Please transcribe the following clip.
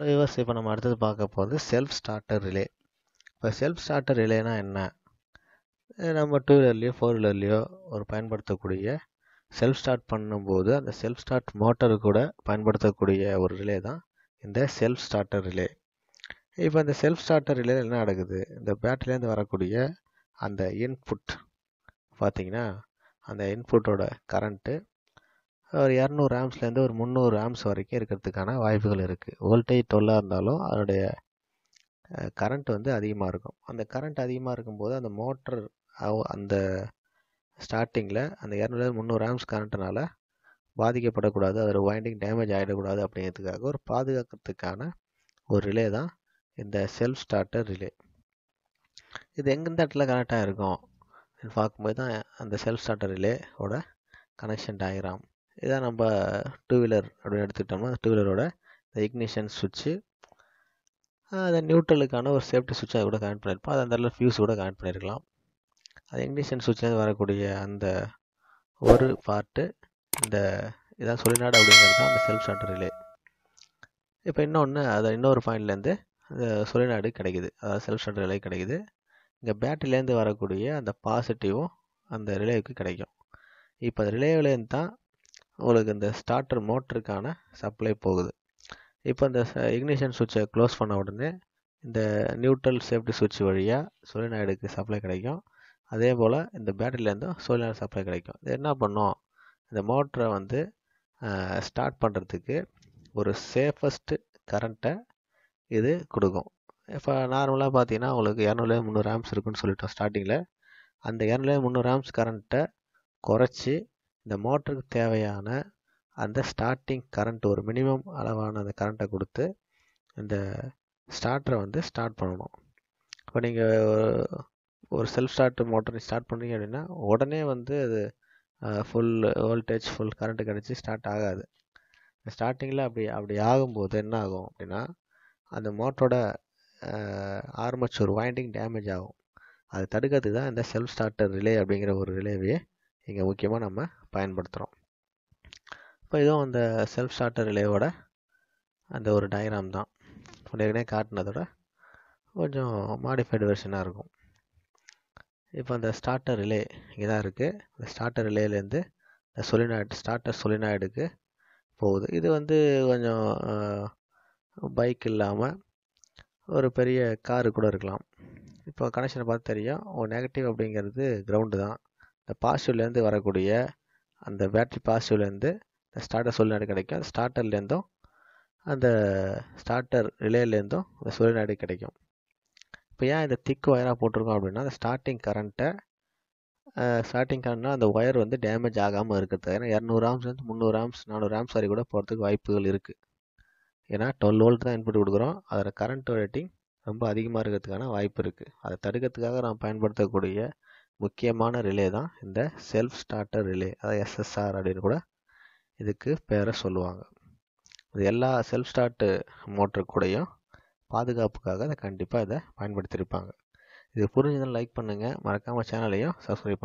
hello இப்போ நம்ம அடுத்தது பார்க்க போகிறது செல்ஃப் ஸ்டார்டர் ரிலே இப்போ செல்ஃப் ஸ்டார்டர் ரிலேனா என்ன நம்ம டூ வீலர்லேயோ ஃபோர் வீலர்லேயோ ஒரு பயன்படுத்தக்கூடிய செல்ஃப் ஸ்டார்ட் பண்ணும்போது அந்த செல்ஃப் ஸ்டார்ட் மோட்டர் கூட பயன்படுத்தக்கூடிய ஒரு ரிலே தான் இந்த செல்ஃப் ஸ்டார்டர் ரிலே இப்போ இந்த செல்ஃப் ஸ்டார்டர் ரிலே என்ன நடக்குது இந்த பேட்டரியிலேருந்து வரக்கூடிய அந்த இன்புட் பார்த்திங்கன்னா அந்த இன்புட்டோட கரண்ட்டு ஒரு இரநூறு ஆம்ஸ்லேருந்து ஒரு முந்நூறு ஆம்ஸ் வரைக்கும் இருக்கிறதுக்கான வாய்ப்புகள் இருக்குது வோல்டேஜ் டொல்லாக இருந்தாலும் அதனுடைய கரண்ட் வந்து அதிகமாக இருக்கும் அந்த கரண்ட் அதிகமாக இருக்கும்போது அந்த மோட்டர் அந்த ஸ்டார்டிங்கில் அந்த இரநூறு முந்நூறு ஆம்ஸ் கரண்ட்னால பாதிக்கப்படக்கூடாது அதோட வைண்டிங் டேமேஜ் ஆகிடக்கூடாது அப்படிங்கிறதுக்காக ஒரு பாதுகாக்கிறதுக்கான ஒரு ரிலே தான் இந்த செல்ஃப் ஸ்டார்டர் ரிலே இது எங்கெந்த இடத்துல கனெக்ட் இருக்கும் பார்க்கும்போது தான் அந்த செல்ஃப் ஸ்டார்டர் ரிலேவோட கனெக்ஷன் டயக்ராம் இதான் நம்ம டூ வீலர் அப்படின்னு எடுத்துக்கிட்டோம்னா டூ வீலரோட இக்னிஷன் சுவிட்சு அதை நியூட்ரலுக்கான ஒரு சேஃப்டி சுவிட்ச் அது கூட கனெக்ட் பண்ணியிருப்போம் அது அந்த அளவில் ஃபியூஸ் கூட கனெக்ட் பண்ணியிருக்கலாம் அது இக்னிஷன் சுவிட்ச்லேருந்து வரக்கூடிய அந்த ஒரு பார்ட்டு இந்த இதான் சொலிநாடு அப்படிங்கிறது தான் அந்த செல்ஃப் ஸ்டார்டர் ரிலே இப்போ இன்னொன்று அதை இன்னொரு பாயிண்ட்லேருந்து அந்த சொலிநாடு கிடைக்குது அதாவது செல்ஃப் ஸ்டார்டர் ரிலே கிடைக்குது இங்கே பேட்டரியிலேருந்து வரக்கூடிய அந்த பாசிட்டிவும் அந்த ரிலேவுக்கு கிடைக்கும் இப்போ அந்த ரிலேவிலேருந்து தான் உங்களுக்கு இந்த ஸ்டார்டர் மோட்டருக்கான சப்ளை போகுது இப்போ இந்த இக்னிஷன் சுவிட்சை க்ளோஸ் பண்ண உடனே இந்த நியூட்ரல் சேஃப்டி சுவிட்ச் வழியாக சோலினாய்டுக்கு சப்ளை கிடைக்கும் அதே போல் இந்த பேட்டரியிலேருந்தும் சோலினாய்டு சப்ளை கிடைக்கும் இது என்ன பண்ணும் இந்த மோட்டரை வந்து ஸ்டார்ட் பண்ணுறதுக்கு ஒரு சேஃபஸ்ட்டு கரண்ட்டை இது கொடுக்கும் இப்போ நார்மலாக பார்த்தீங்கன்னா உங்களுக்கு இரநூறுலேயே முந்நூறு ஆம்ஸ் இருக்குன்னு சொல்லிட்டோம் ஸ்டார்டிங்கில் அந்த இரநூறுலேயே முந்நூறு ஆம்ஸ் கரண்ட்டை குறைச்சி இந்த மோட்டருக்கு தேவையான அந்த ஸ்டார்டிங் கரண்ட் ஒரு மினிமம் அளவான அந்த கரண்ட்டை கொடுத்து இந்த ஸ்டார்டரை வந்து ஸ்டார்ட் பண்ணணும் இப்போ நீங்கள் ஒரு செல்ஃப் ஸ்டார்ட் மோட்டர் ஸ்டார்ட் பண்ணுறீங்க அப்படின்னா உடனே வந்து அது ஃபுல் வோல்டேஜ் ஃபுல் கரண்ட்டு கிடச்சி ஸ்டார்ட் ஆகாது ஸ்டார்டிங்கில் அப்படி அப்படி ஆகும்போது என்ன ஆகும் அப்படின்னா அந்த மோட்டரோட ஆர்மச்சூர் வைண்டிங் டேமேஜ் ஆகும் அது தடுக்கிறதுக்கு தான் இந்த செல்ஃப் ஸ்டார்டர் ரிலே அப்படிங்கிற ஒரு ரிலேவையே இங்கே முக்கியமாக நம்ம பயன்படுத்துகிறோம் இப்போ இதுவும் அந்த செல்ஃப் ஸ்டார்டர் ரிலேவோட அந்த ஒரு டயக்ராம் தான் ஏற்கனவே காட்டினதோட கொஞ்சம் மாடிஃபைடு வெர்ஷனாக இருக்கும் இப்போ அந்த ஸ்டார்டர் ரிலே இங்கே தான் இருக்குது இந்த ஸ்டார்டர் ரிலேலேருந்து இந்த சொலினாய்டு ஸ்டார்டர் சொலினாய்டுக்கு போகுது இது வந்து கொஞ்சம் பைக் இல்லாமல் ஒரு பெரிய காரு கூட இருக்கலாம் இப்போ கனெக்ஷனை பார்த்து தெரியும் ஓ நெகட்டிவ் அப்படிங்கிறது கிரவுண்டு தான் இந்த பாசிட்டிவ்லேருந்து வரக்கூடிய அந்த பேட்ரி பாசிட்டிவ்லேருந்து இந்த ஸ்டார்டர் சொலினாய்டு கிடைக்கும் ஸ்டார்டர்லேருந்தும் அந்த ஸ்டார்டர் ரிலேலேருந்தும் இந்த சூழ்நாடு கிடைக்கும் இப்போ ஏன் இந்த திக் ஒயராக போட்டிருக்கோம் அப்படின்னா அந்த ஸ்டார்டிங் கரண்ட்டை ஸ்டார்டிங் கரண்ட்னா அந்த ஒயர் வந்து டேமேஜ் ஆகாமல் இருக்கிறது ஏன்னா இரநூறு ஆம்ஸ்லேருந்து முந்நூறு ஆம்ஸ் நானூறு ஆம்ஸ் வரை கூட போகிறதுக்கு வாய்ப்புகள் இருக்குது ஏன்னா டுவெல் வோல்ட் தான் இன்புட் கொடுக்குறோம் அதில் கரண்ட் ரேட்டிங் ரொம்ப அதிகமாக இருக்கிறதுக்கான வாய்ப்பு இருக்குது அதை தடுக்கிறதுக்காக நாம் பயன்படுத்தக்கூடிய முக்கியமான ரிலே தான் இந்த செல்ஃப் ஸ்டார்டர் ரிலே அதாவது எஸ்எஸ்ஆர் அப்படின்னு கூட இதுக்கு பேரை சொல்லுவாங்க இது எல்லா செல்ஃப் ஸ்டார்ட்டு மோட்டர் கூடயும் பாதுகாப்புக்காக அதை கண்டிப்பாக இதை பயன்படுத்தியிருப்பாங்க இது புரிஞ்சதுன்னு லைக் பண்ணுங்கள் மறக்காமல் சேனலையும் சப்ஸ்கிரைப் பண்ணி